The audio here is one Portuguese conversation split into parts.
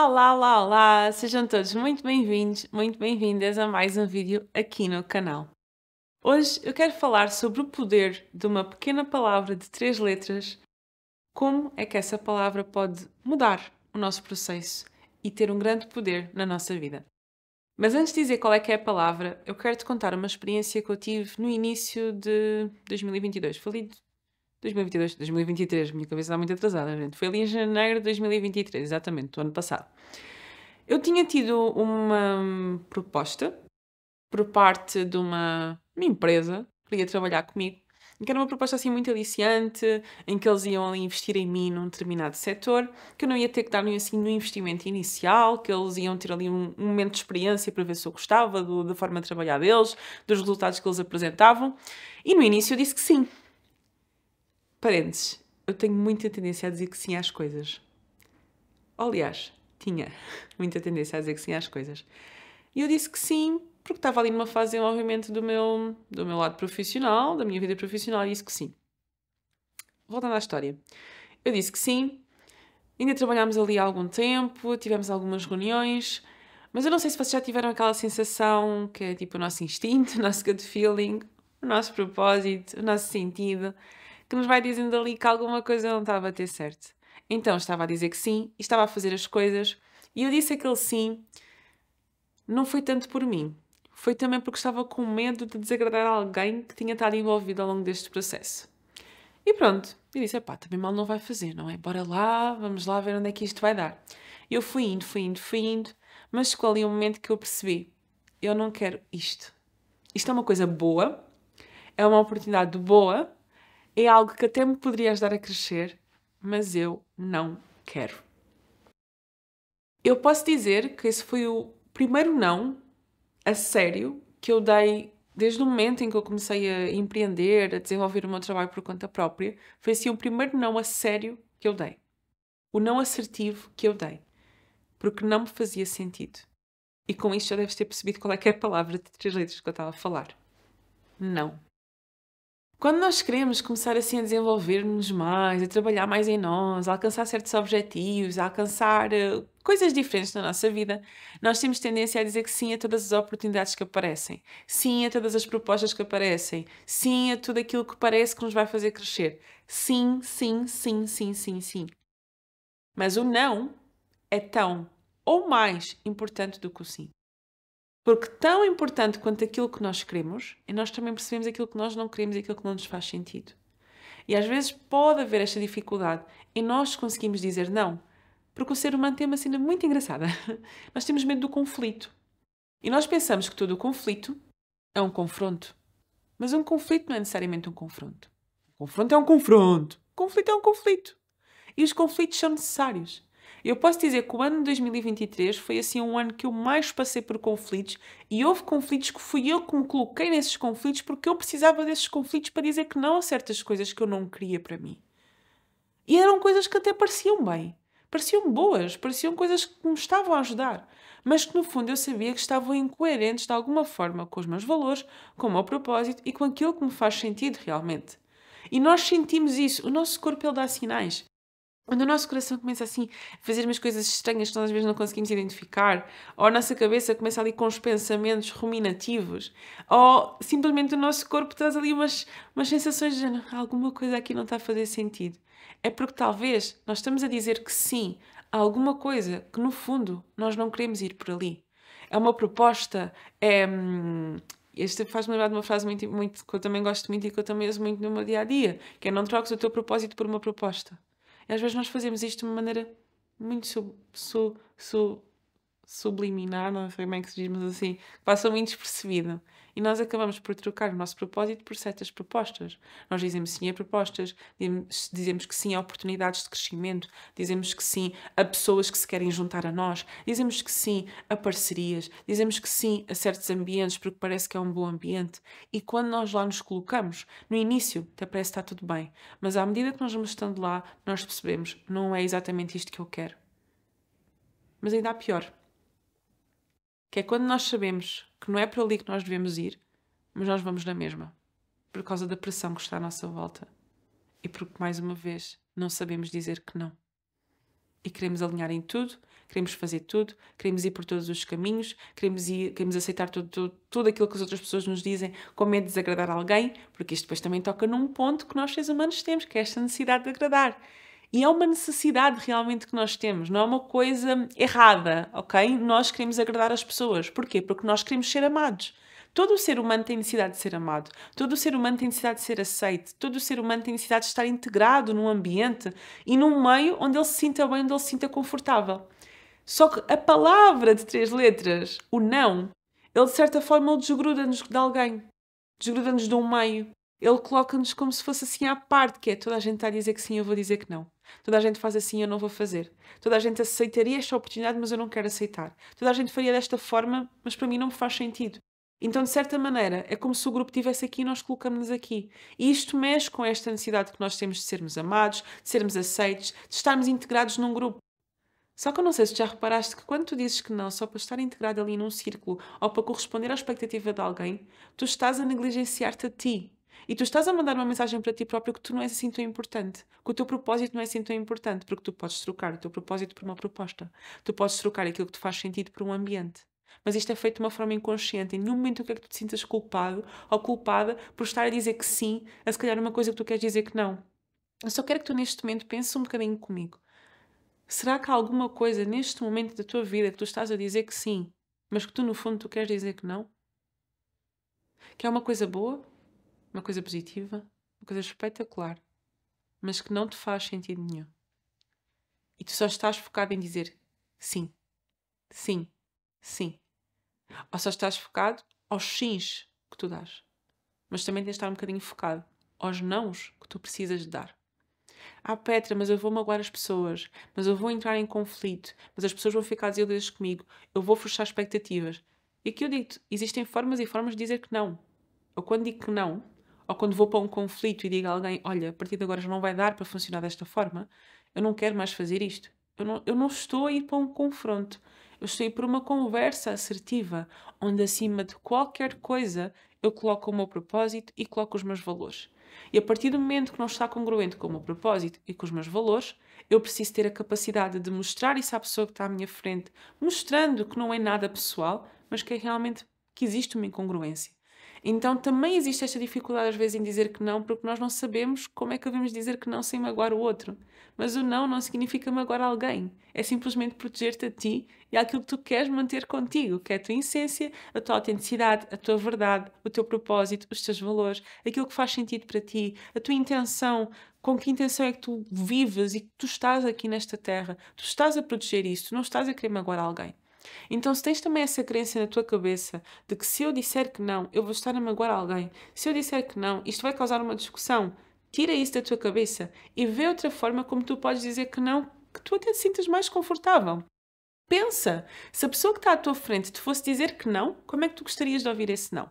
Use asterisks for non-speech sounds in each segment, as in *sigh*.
Olá, olá, olá! Sejam todos muito bem-vindos, muito bem-vindas a mais um vídeo aqui no canal. Hoje eu quero falar sobre o poder de uma pequena palavra de três letras, como é que essa palavra pode mudar o nosso processo e ter um grande poder na nossa vida. Mas antes de dizer qual é que é a palavra, eu quero te contar uma experiência que eu tive no início de 2022, Falei. 2022, 2023, minha cabeça está muito atrasada, gente. Foi ali em janeiro de 2023, exatamente, do ano passado. Eu tinha tido uma hum, proposta por parte de uma, uma empresa que ia trabalhar comigo, que era uma proposta assim muito aliciante, em que eles iam ali investir em mim num determinado setor, que eu não ia ter que dar nenhum assim no investimento inicial, que eles iam ter ali um, um momento de experiência para ver se eu gostava do, da forma de trabalhar deles, dos resultados que eles apresentavam. E no início eu disse que sim, Parênteses, eu tenho muita tendência a dizer que sim às coisas. Aliás, tinha *laughs* muita tendência a dizer que sim às coisas. E eu disse que sim porque estava ali numa fase de do meu, do meu lado profissional, da minha vida profissional, e disse que sim. Voltando à história. Eu disse que sim, ainda trabalhámos ali há algum tempo, tivemos algumas reuniões, mas eu não sei se vocês já tiveram aquela sensação que é tipo o nosso instinto, *laughs* o nosso gut feeling, o nosso propósito, o nosso sentido, que nos vai dizendo ali que alguma coisa não estava a ter certo. Então estava a dizer que sim e estava a fazer as coisas, e eu disse aquele sim, não foi tanto por mim, foi também porque estava com medo de desagradar alguém que tinha estado envolvido ao longo deste processo. E pronto, eu disse, pá, também mal não vai fazer, não é? Bora lá, vamos lá ver onde é que isto vai dar. Eu fui indo, fui indo, fui indo, mas chegou ali um momento que eu percebi, eu não quero isto. Isto é uma coisa boa, é uma oportunidade boa, é algo que até me poderia ajudar a crescer, mas eu não quero. Eu posso dizer que esse foi o primeiro não a sério que eu dei desde o momento em que eu comecei a empreender, a desenvolver o meu trabalho por conta própria. Foi assim o primeiro não a sério que eu dei. O não assertivo que eu dei. Porque não me fazia sentido. E com isto já deves ter percebido qual é que é a palavra de três letras que eu estava a falar. Não. Quando nós queremos começar assim a desenvolver-nos mais, a trabalhar mais em nós, a alcançar certos objetivos, a alcançar eh, coisas diferentes na nossa vida, nós temos tendência a dizer que sim a todas as oportunidades que aparecem, sim a todas as propostas que aparecem, sim a tudo aquilo que parece que nos vai fazer crescer. Sim, sim, sim, sim, sim, sim. Mas o não é tão ou mais importante do que o sim. Porque tão importante quanto aquilo que nós queremos, é nós também percebemos aquilo que nós não queremos e aquilo que não nos faz sentido. E às vezes pode haver esta dificuldade em nós conseguimos dizer não, porque o ser humano tem uma cena muito engraçada. *laughs* Nós temos medo do conflito. E nós pensamos que todo o conflito é um confronto. Mas um conflito não é necessariamente um confronto. Um confronto é um confronto. Um conflito é um conflito. E os conflitos são necessários. Eu posso dizer que o ano de 2023 foi assim um ano que eu mais passei por conflitos e houve conflitos que fui eu que me coloquei nesses conflitos porque eu precisava desses conflitos para dizer que não a certas coisas que eu não queria para mim. E eram coisas que até pareciam bem, pareciam boas, pareciam coisas que me estavam a ajudar, mas que no fundo eu sabia que estavam incoerentes de alguma forma com os meus valores, com o meu propósito e com aquilo que me faz sentido realmente. E nós sentimos isso, o nosso corpo ele dá sinais quando o nosso coração começa assim a fazer umas coisas estranhas que nós às vezes não conseguimos identificar, ou a nossa cabeça começa ali com os pensamentos ruminativos, ou simplesmente o nosso corpo traz ali umas, umas sensações de alguma coisa aqui não está a fazer sentido. É porque talvez nós estamos a dizer que sim a alguma coisa que no fundo nós não queremos ir por ali. É uma proposta, é. Hum, este faz-me lembrar de uma frase muito, muito, que eu também gosto muito e que eu também uso muito no meu dia a dia, que é não troques o teu propósito por uma proposta. Às vezes nós fazemos isto de uma maneira muito sub, sub, sub, subliminar, não sei bem que se diz, mas assim, passa muito despercebido. E nós acabamos por trocar o nosso propósito por certas propostas. Nós dizemos sim a propostas, dizemos que sim a oportunidades de crescimento, dizemos que sim a pessoas que se querem juntar a nós, dizemos que sim a parcerias, dizemos que sim a certos ambientes porque parece que é um bom ambiente. E quando nós lá nos colocamos, no início até parece que está tudo bem, mas à medida que nós vamos estando lá, nós percebemos não é exatamente isto que eu quero. Mas ainda há pior que é quando nós sabemos que não é para ali que nós devemos ir, mas nós vamos na mesma, por causa da pressão que está à nossa volta e porque, mais uma vez, não sabemos dizer que não. E queremos alinhar em tudo, queremos fazer tudo, queremos ir por todos os caminhos, queremos, ir, queremos aceitar tudo, tudo, tudo aquilo que as outras pessoas nos dizem com medo de desagradar alguém, porque isto depois também toca num ponto que nós, seres humanos, temos, que é esta necessidade de agradar. E é uma necessidade realmente que nós temos, não é uma coisa errada, ok? Nós queremos agradar as pessoas. Porquê? Porque nós queremos ser amados. Todo o ser humano tem necessidade de ser amado, todo o ser humano tem necessidade de ser aceito, todo o ser humano tem necessidade de estar integrado num ambiente e num meio onde ele se sinta bem, onde ele se sinta confortável. Só que a palavra de três letras, o não, ele de certa forma desgruda-nos de alguém, desgruda-nos de um meio. Ele coloca-nos como se fosse assim à parte, que é toda a gente está a dizer que sim, eu vou dizer que não. Toda a gente faz assim, eu não vou fazer. Toda a gente aceitaria esta oportunidade, mas eu não quero aceitar. Toda a gente faria desta forma, mas para mim não me faz sentido. Então, de certa maneira, é como se o grupo estivesse aqui e nós colocamos-nos aqui. E isto mexe com esta necessidade que nós temos de sermos amados, de sermos aceitos, de estarmos integrados num grupo. Só que eu não sei se já reparaste que quando tu dizes que não só para estar integrado ali num círculo ou para corresponder à expectativa de alguém, tu estás a negligenciar-te a ti e tu estás a mandar uma mensagem para ti próprio que tu não és assim tão importante, que o teu propósito não é assim tão importante, porque tu podes trocar o teu propósito por uma proposta, tu podes trocar aquilo que te faz sentido por um ambiente. Mas isto é feito de uma forma inconsciente. Em nenhum momento eu é que tu te sintas culpado ou culpada por estar a dizer que sim, a se calhar uma coisa que tu queres dizer que não. Eu só quero que tu neste momento penses um bocadinho comigo. Será que há alguma coisa neste momento da tua vida que tu estás a dizer que sim, mas que tu no fundo tu queres dizer que não? Que é uma coisa boa? uma coisa positiva, uma coisa espetacular, mas que não te faz sentido nenhum. E tu só estás focado em dizer sim, sim, sim. Ou só estás focado aos sims que tu dás. Mas também tens de estar um bocadinho focado aos nãos que tu precisas de dar. Ah, Petra, mas eu vou magoar as pessoas, mas eu vou entrar em conflito, mas as pessoas vão ficar desiludidas comigo, eu vou frustrar expectativas. E aqui eu digo existem formas e formas de dizer que não. Eu quando digo que não, ou quando vou para um conflito e digo a alguém: Olha, a partir de agora já não vai dar para funcionar desta forma, eu não quero mais fazer isto. Eu não, eu não estou a ir para um confronto. Eu estou a ir para uma conversa assertiva, onde acima de qualquer coisa eu coloco o meu propósito e coloco os meus valores. E a partir do momento que não está congruente com o meu propósito e com os meus valores, eu preciso ter a capacidade de mostrar isso à pessoa que está à minha frente, mostrando que não é nada pessoal, mas que é realmente que existe uma incongruência. Então também existe esta dificuldade às vezes em dizer que não, porque nós não sabemos como é que devemos dizer que não sem magoar o outro. Mas o não não significa magoar alguém, é simplesmente proteger-te a ti e aquilo que tu queres manter contigo, que é a tua essência, a tua autenticidade, a tua verdade, o teu propósito, os teus valores, aquilo que faz sentido para ti, a tua intenção, com que intenção é que tu vives e que tu estás aqui nesta terra. Tu estás a proteger isso, tu não estás a querer magoar alguém. Então, se tens também essa crença na tua cabeça de que se eu disser que não, eu vou estar a magoar alguém, se eu disser que não, isto vai causar uma discussão, tira isso da tua cabeça e vê outra forma como tu podes dizer que não, que tu até te sintas mais confortável. Pensa, se a pessoa que está à tua frente te fosse dizer que não, como é que tu gostarias de ouvir esse não?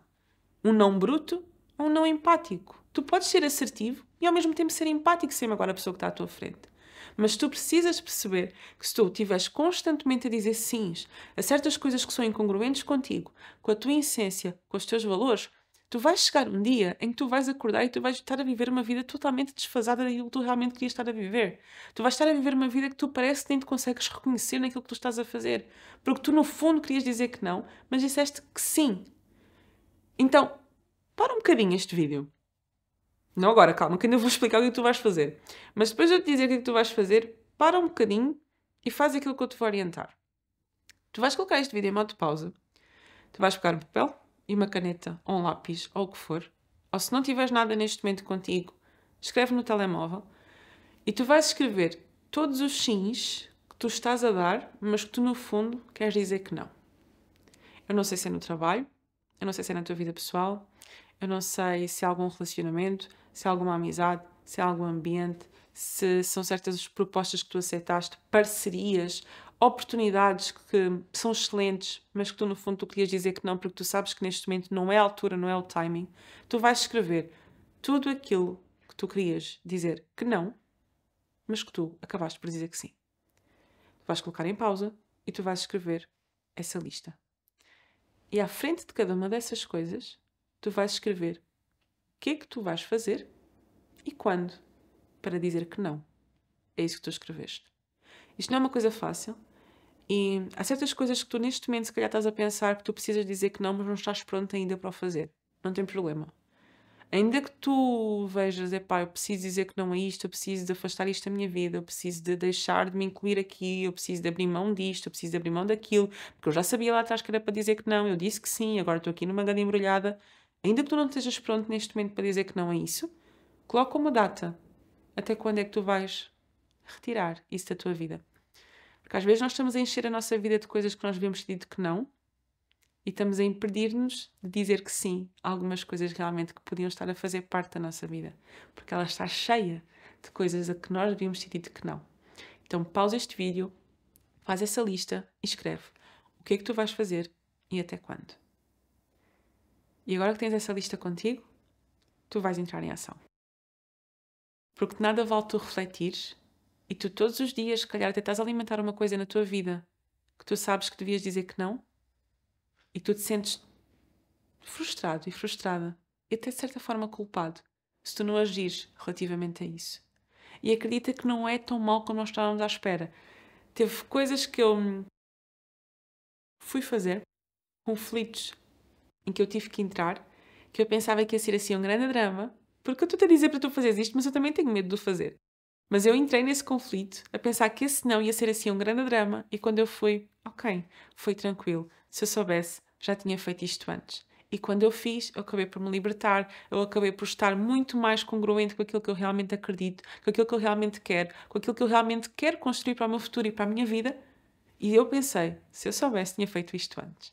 Um não bruto ou um não empático? Tu podes ser assertivo e ao mesmo tempo ser empático sem agora a pessoa que está à tua frente. Mas tu precisas perceber que se tu estiveres constantemente a dizer sims a certas coisas que são incongruentes contigo, com a tua essência, com os teus valores, tu vais chegar um dia em que tu vais acordar e tu vais estar a viver uma vida totalmente desfasada daquilo que tu realmente querias estar a viver. Tu vais estar a viver uma vida que tu parece que nem te consegues reconhecer naquilo que tu estás a fazer. Porque tu, no fundo, querias dizer que não, mas disseste que sim. Então, para um bocadinho este vídeo não agora, calma, que ainda vou explicar o que, tu vais fazer. Mas depois de eu te dizer o é que, tu vais fazer, para um bocadinho e faz aquilo que eu te vou orientar. Tu vais colocar este vídeo em modo de pausa. Tu vais pegar um papel e uma caneta, ou um lápis, ou o que for. Ou se não tiveres nada neste momento contigo, escreve no telemóvel. E tu vais escrever todos os sims que tu estás a dar, mas que tu no fundo queres dizer que não. Eu não sei se é no trabalho, eu não sei se é na tua vida pessoal, eu não sei se há algum relacionamento, se há alguma amizade, se há algum ambiente, se são certas as propostas que tu aceitaste, parcerias, oportunidades que são excelentes, mas que tu no fundo tu querias dizer que não, porque tu sabes que neste momento não é a altura, não é o timing. Tu vais escrever tudo aquilo que tu querias dizer que não, mas que tu acabaste por dizer que sim. Tu vais colocar em pausa e tu vais escrever essa lista. E à frente de cada uma dessas coisas, tu vais escrever que é que tu vais fazer e quando para dizer que não. É isso que tu escreveste. Isto não é uma coisa fácil e há certas coisas que tu neste momento se calhar estás a pensar que tu precisas dizer que não, mas não estás pronto ainda para o fazer. Não tem problema. Ainda que tu vejas, é pá, eu preciso dizer que não a isto, eu preciso de afastar isto da minha vida, eu preciso de deixar de me incluir aqui, eu preciso de abrir mão disto, eu preciso de abrir mão daquilo, porque eu já sabia lá atrás que era para dizer que não, eu disse que sim, agora estou aqui numa grande embrulhada. Ainda que tu não estejas pronto neste momento para dizer que não é isso, coloca uma data. Até quando é que tu vais retirar isso da tua vida? Porque às vezes nós estamos a encher a nossa vida de coisas que nós devíamos ter dito que não e estamos a impedir-nos de dizer que sim a algumas coisas realmente que podiam estar a fazer parte da nossa vida. Porque ela está cheia de coisas a que nós devíamos ter dito que não. Então pausa este vídeo, faz essa lista e escreve o que é que tu vais fazer e até quando. E agora que tens essa lista contigo, tu vais entrar em ação. Porque de nada vale tu refletires e tu todos os dias, se calhar, até estás a alimentar uma coisa na tua vida que tu sabes que devias dizer que não e tu te sentes frustrado e frustrada e até de certa forma culpado se tu não agires relativamente a isso. E acredita que não é tão mal como nós estávamos à espera. Teve coisas que eu hum, fui fazer, conflitos em que eu tive que entrar, que eu pensava que ia ser assim um grande drama, porque eu estou a dizer para tu fazeres isto, mas eu também tenho medo de o fazer. Mas eu entrei nesse conflito a pensar que esse não ia ser assim um grande drama, e quando eu fui, ok, foi tranquilo. Se eu soubesse, já tinha feito isto antes. E quando eu fiz, eu acabei por me libertar, eu acabei por estar muito mais congruente com aquilo que eu realmente acredito, com aquilo que eu realmente quero, com aquilo que eu realmente quero construir para o meu futuro e para a minha vida. E eu pensei, se eu soubesse, tinha feito isto antes.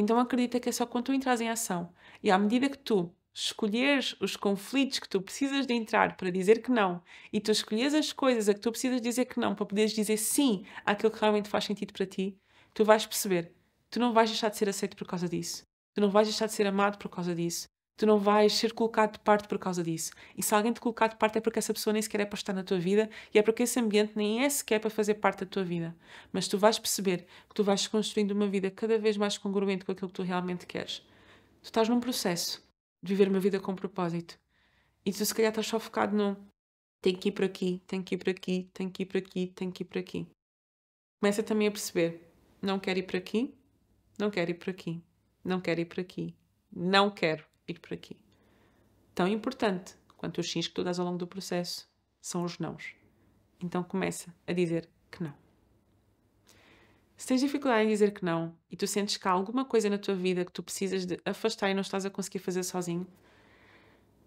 Então acredita que é só quando tu entras em ação e à medida que tu escolheres os conflitos que tu precisas de entrar para dizer que não e tu escolheres as coisas a que tu precisas dizer que não para poderes dizer sim àquilo que realmente faz sentido para ti, tu vais perceber. Tu não vais deixar de ser aceito por causa disso. Tu não vais deixar de ser amado por causa disso. Tu não vais ser colocado de parte por causa disso. E se alguém te colocar de parte é porque essa pessoa nem sequer é para estar na tua vida e é porque esse ambiente nem é sequer para fazer parte da tua vida. Mas tu vais perceber que tu vais construindo uma vida cada vez mais congruente com aquilo que tu realmente queres. Tu estás num processo de viver uma vida com propósito. E tu se calhar estás só focado no tem que ir por aqui, tem que ir por aqui, tem que ir por aqui, tem que ir por aqui. Começa também a perceber: não quero ir por aqui, não quero ir por aqui, não quero ir por aqui, não quero ir por aqui. Tão importante quanto os sims que tu dás ao longo do processo são os nãos. Então começa a dizer que não. Se tens dificuldade em dizer que não e tu sentes que há alguma coisa na tua vida que tu precisas de afastar e não estás a conseguir fazer sozinho,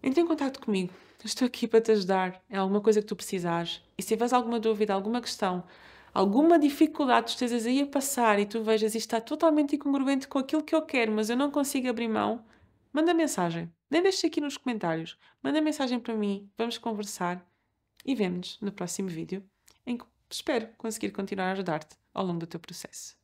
entre em contato comigo. Estou aqui para te ajudar. É alguma coisa que tu precisares. E se tiveres alguma dúvida, alguma questão, alguma dificuldade que tu estejas aí a passar e tu vejas isto está totalmente incongruente com aquilo que eu quero, mas eu não consigo abrir mão, manda mensagem. Nem deixe aqui nos comentários. Manda mensagem para mim, vamos conversar e vemos-nos no próximo vídeo em que espero conseguir continuar a ajudar-te ao longo do teu processo.